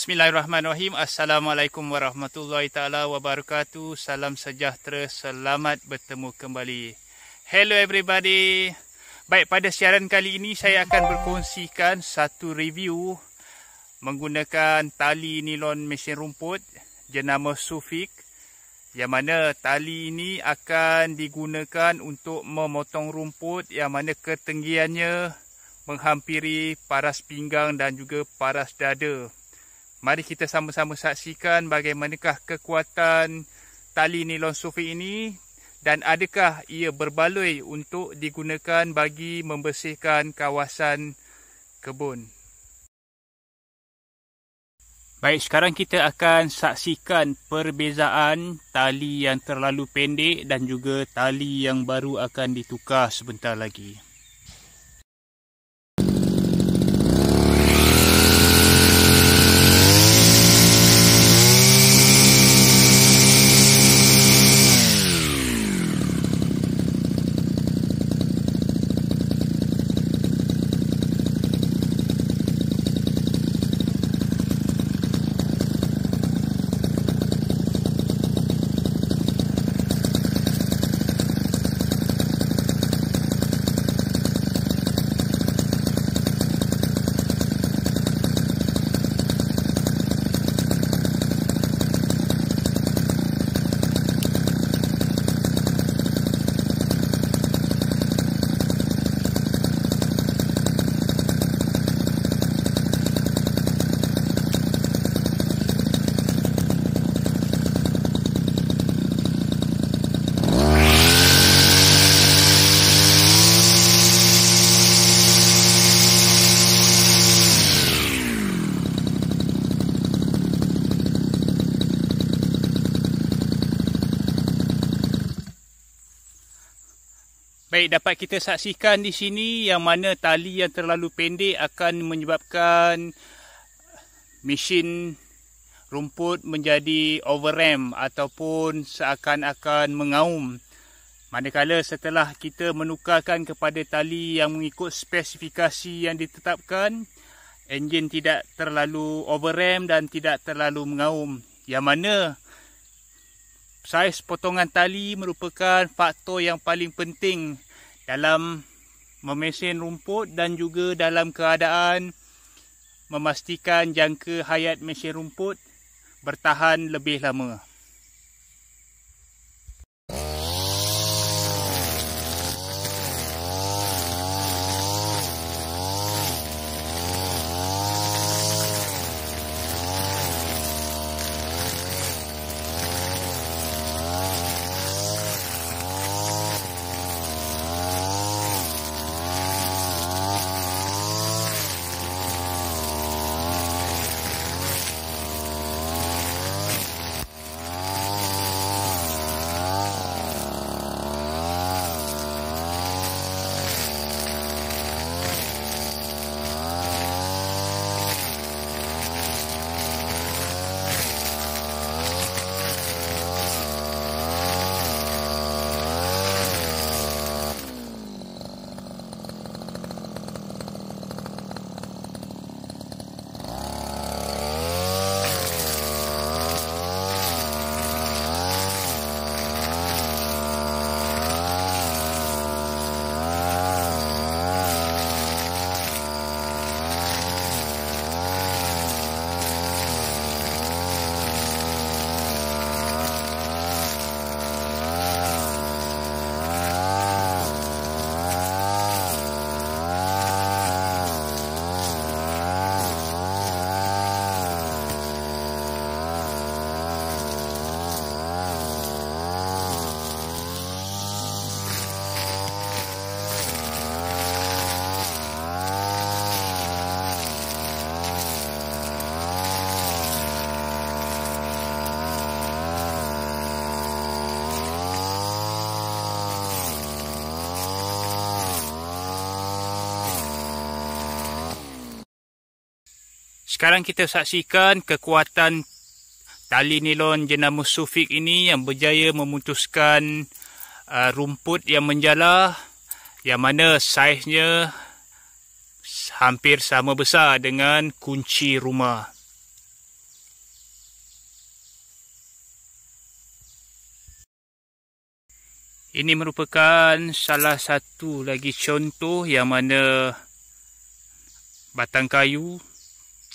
Bismillahirrahmanirrahim. Assalamualaikum warahmatullahi taala wabarakatuh. Salam sejahtera, selamat bertemu kembali. Hello everybody. Baik pada siaran kali ini saya akan berkongsikan satu review menggunakan tali nilon mesin rumput jenama Sufik yang mana tali ini akan digunakan untuk memotong rumput yang mana ketinggiannya menghampiri paras pinggang dan juga paras dada. Mari kita sama-sama saksikan bagaimanakah kekuatan tali nilon sufi ini dan adakah ia berbaloi untuk digunakan bagi membersihkan kawasan kebun. Baik, sekarang kita akan saksikan perbezaan tali yang terlalu pendek dan juga tali yang baru akan ditukar sebentar lagi. Baik, dapat kita saksikan di sini yang mana tali yang terlalu pendek akan menyebabkan mesin rumput menjadi overram ataupun seakan-akan mengaum. Manakala setelah kita menukarkan kepada tali yang mengikut spesifikasi yang ditetapkan, enjin tidak terlalu overram dan tidak terlalu mengaum. Yang mana saiz potongan tali merupakan faktor yang paling penting dalam memesin rumput dan juga dalam keadaan memastikan jangka hayat mesin rumput bertahan lebih lama. Sekarang kita saksikan kekuatan tali nilon jenama sufik ini yang berjaya memutuskan uh, rumput yang menjala yang mana saiznya hampir sama besar dengan kunci rumah. Ini merupakan salah satu lagi contoh yang mana batang kayu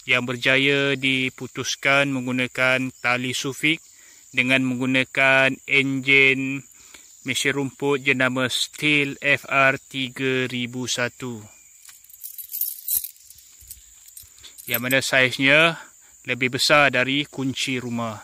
yang berjaya diputuskan menggunakan tali sufik dengan menggunakan enjin mesin rumput jenama Steel FR 3001 yang mana saiznya lebih besar dari kunci rumah.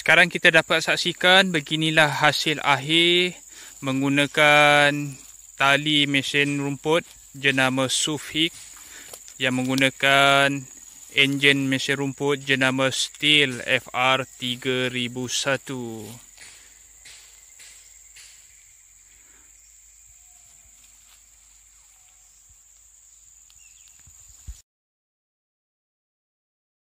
Sekarang kita dapat saksikan beginilah hasil akhir menggunakan tali mesin rumput jenama Sufik yang menggunakan enjin mesin rumput jenama Steel FR 3001.